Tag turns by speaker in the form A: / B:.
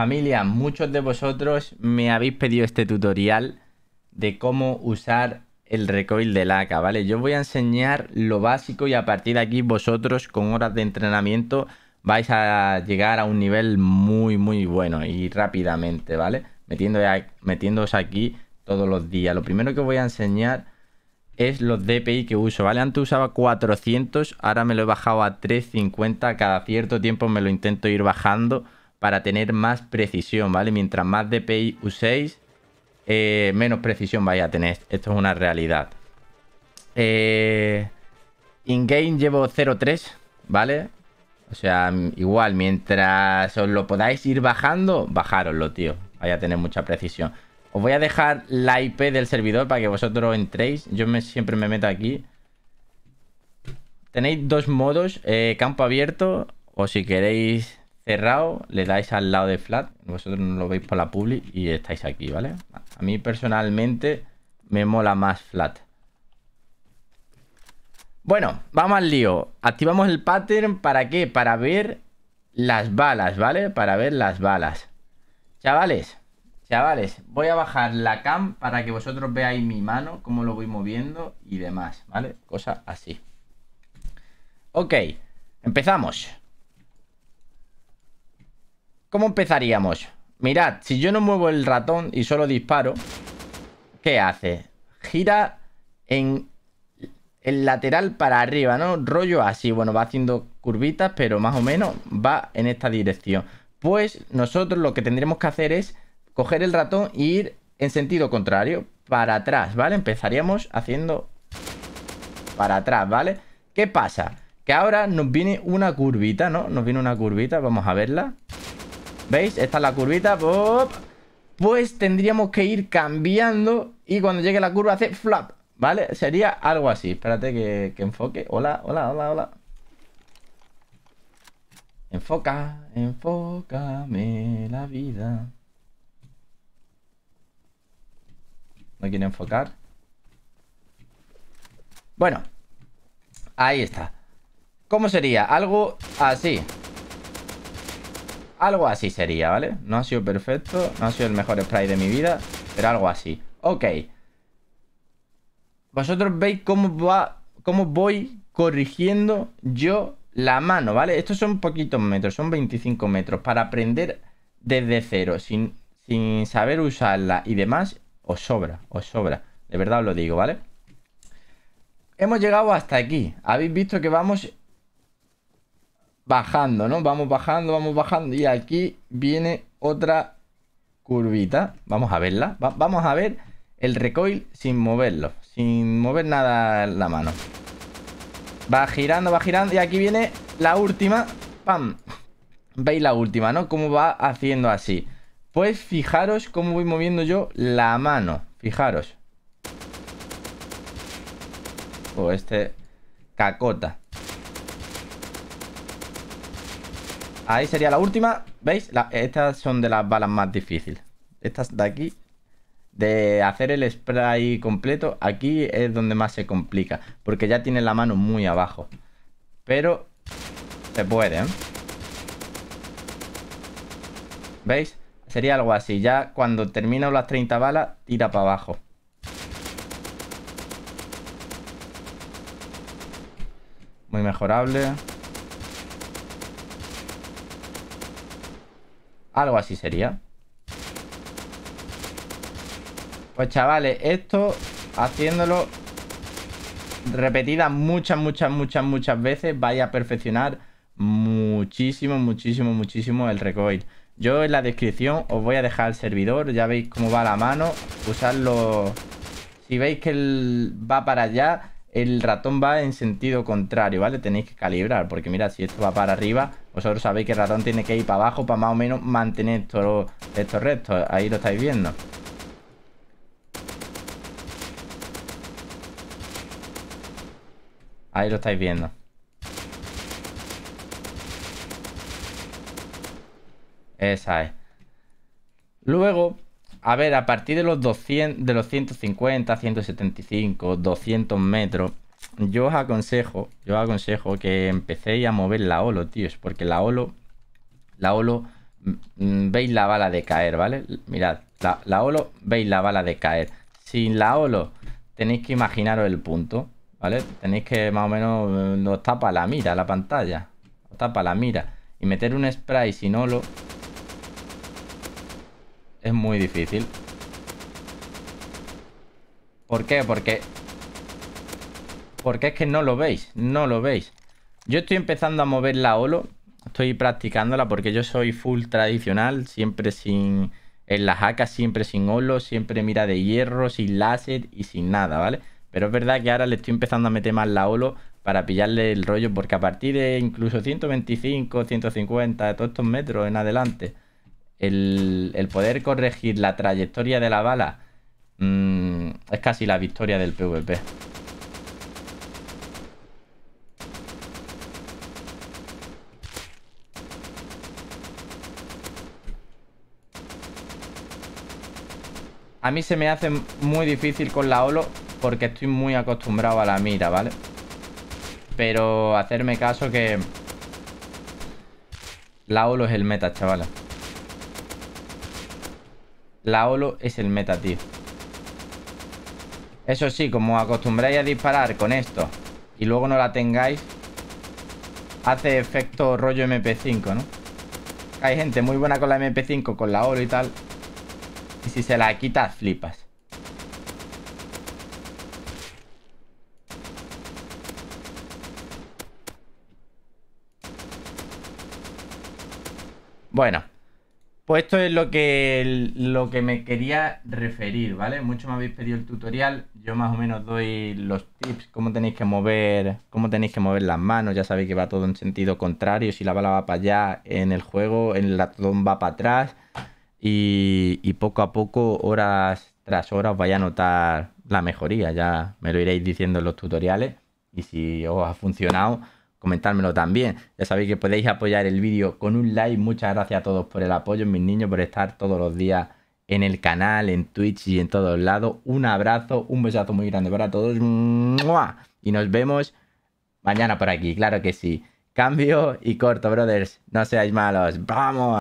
A: Familia, muchos de vosotros me habéis pedido este tutorial de cómo usar el recoil de laca, ¿vale? Yo voy a enseñar lo básico y a partir de aquí vosotros con horas de entrenamiento vais a llegar a un nivel muy muy bueno y rápidamente, ¿vale? metiéndoos aquí todos los días. Lo primero que voy a enseñar es los DPI que uso, ¿vale? Antes usaba 400, ahora me lo he bajado a 350, cada cierto tiempo me lo intento ir bajando para tener más precisión, ¿vale? Mientras más DPI uséis, eh, menos precisión vais a tener. Esto es una realidad. Eh, in-game llevo 0.3, ¿vale? O sea, igual, mientras os lo podáis ir bajando, bajároslo, tío. Vaya a tener mucha precisión. Os voy a dejar la IP del servidor para que vosotros entréis. Yo siempre me meto aquí. Tenéis dos modos, eh, campo abierto o si queréis cerrado, le dais al lado de flat, vosotros no lo veis por la public y estáis aquí, ¿vale? A mí personalmente me mola más flat. Bueno, vamos al lío. Activamos el pattern, ¿para qué? Para ver las balas, ¿vale? Para ver las balas. Chavales, chavales, voy a bajar la cam para que vosotros veáis mi mano, cómo lo voy moviendo y demás, ¿vale? Cosa así. Ok, empezamos. ¿Cómo empezaríamos? Mirad, si yo no muevo el ratón y solo disparo, ¿qué hace? Gira en el lateral para arriba, ¿no? Rollo así, bueno, va haciendo curvitas, pero más o menos va en esta dirección. Pues nosotros lo que tendremos que hacer es coger el ratón e ir en sentido contrario, para atrás, ¿vale? Empezaríamos haciendo para atrás, ¿vale? ¿Qué pasa? Que ahora nos viene una curvita, ¿no? Nos viene una curvita, vamos a verla. ¿Veis? Esta es la curvita Pues tendríamos que ir cambiando Y cuando llegue la curva hace flap ¿Vale? Sería algo así Espérate que, que enfoque Hola, hola, hola, hola Enfoca, enfócame la vida No quiere enfocar Bueno Ahí está ¿Cómo sería? Algo así algo así sería, ¿vale? No ha sido perfecto, no ha sido el mejor spray de mi vida, pero algo así. Ok. Vosotros veis cómo va, cómo voy corrigiendo yo la mano, ¿vale? Estos son poquitos metros, son 25 metros. Para aprender desde cero, sin, sin saber usarla y demás, os sobra, os sobra. De verdad os lo digo, ¿vale? Hemos llegado hasta aquí. Habéis visto que vamos bajando, ¿no? Vamos bajando, vamos bajando. Y aquí viene otra curvita. Vamos a verla. vamos a ver el recoil sin moverlo. Sin mover nada la mano. Va girando, va girando. Y aquí viene la última. ¡Pam! Veis la última, ¿no? Cómo va haciendo así. Pues fijaros cómo voy moviendo yo la mano. Fijaros. O oh, este... Cacota. Ahí sería la última. ¿Veis? estas son de las balas más difíciles. Estas de aquí. De hacer el spray completo. Aquí es donde más se complica. Porque ya tiene la mano muy abajo. Pero se puede, ¿eh? ¿Veis? Sería algo así. Ya cuando termina las 30 balas, tira para abajo. Muy mejorable. Algo así sería. Pues chavales, esto haciéndolo Repetida muchas, muchas, muchas, muchas veces, Vaya a perfeccionar muchísimo, muchísimo, muchísimo el recoil. Yo en la descripción os voy a dejar el servidor, ya veis cómo va la mano, usarlo... Si veis que va para allá, el ratón va en sentido contrario, ¿vale? Tenéis que calibrar, porque mira, si esto va para arriba, vosotros sabéis que el ratón tiene que ir para abajo para más o menos mantener todo estos restos. Ahí lo estáis viendo. Ahí lo estáis viendo. Esa es. Luego, a ver, a partir de los 200, de los 150, 175, 200 metros, yo os aconsejo, yo os aconsejo que empecéis a mover la holo, tíos, porque la holo, la holo, mm, mm, veis la bala de caer, ¿vale? Mirad, la, olo, holo, veis la bala de caer. Sin la olo, tenéis que imaginaros el punto, ¿vale? Tenéis que más o menos, mm, nos tapa la mira, la pantalla, tapa la mira. Y meter un spray sin holo es muy difícil. ¿Por qué? Porque... Porque es que no lo veis, no lo veis. Yo estoy empezando a mover la olo, estoy practicándola porque yo soy full tradicional, siempre sin... En las hacas siempre sin olo, siempre mira de hierro, sin láser y sin nada, ¿vale? Pero es verdad que ahora le estoy empezando a meter más la olo para pillarle el rollo, porque a partir de incluso 125, 150, todos estos metros en adelante el, poder corregir la trayectoria de la bala mm, es casi la victoria del PvP. A mí se me hace muy difícil con la Olo porque estoy muy acostumbrado a la mira, ¿vale? Pero hacerme caso que... La Olo es el meta, chavales. La Olo es el meta, tío. Eso sí, como acostumbráis a disparar con esto y luego no la tengáis, hace efecto rollo MP5, ¿no? Hay gente muy buena con la MP5, con la Olo y tal. Y si se la quitas, flipas. Bueno. Pues esto es lo que, lo que me quería referir, ¿vale? Muchos me habéis pedido el tutorial, yo más o menos doy los tips, cómo tenéis que mover, cómo tenéis que mover las manos, ya sabéis que va todo en sentido contrario, si la bala va para allá en el juego, el ratón va para atrás y, y poco a poco, horas tras horas, vais a notar la mejoría, ya me lo iréis diciendo en los tutoriales y si os ha funcionado comentármelo también. Ya sabéis que podéis apoyar el vídeo con un like. Muchas gracias a todos por el apoyo, mis niños, por estar todos los días en el canal, en Twitch y en todos lados. Un abrazo, un besazo muy grande para todos. Y nos vemos mañana por aquí, claro que sí. Cambio y corto, brothers. No seáis malos. ¡Vamos!